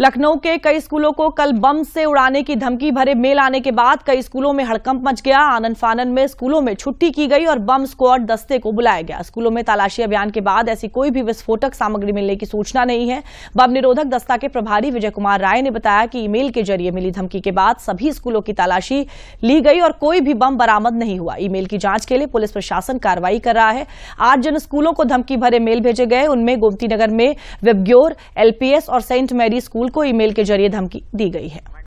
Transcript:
लखनऊ के कई स्कूलों को कल बम से उड़ाने की धमकी भरे मेल आने के बाद कई स्कूलों में हड़कंप मच गया आनंद फानन में स्कूलों में छुट्टी की गई और बम स्क्वाड दस्ते को बुलाया गया स्कूलों में तलाशी अभियान के बाद ऐसी कोई भी विस्फोटक सामग्री मिलने की सूचना नहीं है बम निरोधक दस्ता के प्रभारी विजय कुमार राय ने बताया कि ईमेल के जरिए मिली धमकी के बाद सभी स्कूलों की तलाशी ली गई और कोई भी बम बरामद नहीं हुआ ईमेल की जांच के लिए पुलिस प्रशासन कार्रवाई कर रहा है आज जिन स्कूलों को धमकी भरे मेल भेजे गए उनमें गोमती नगर में विबग्योर एलपीएस और सेंट मैरी स्कूल राहुल को ईमेल के जरिए धमकी दी गई है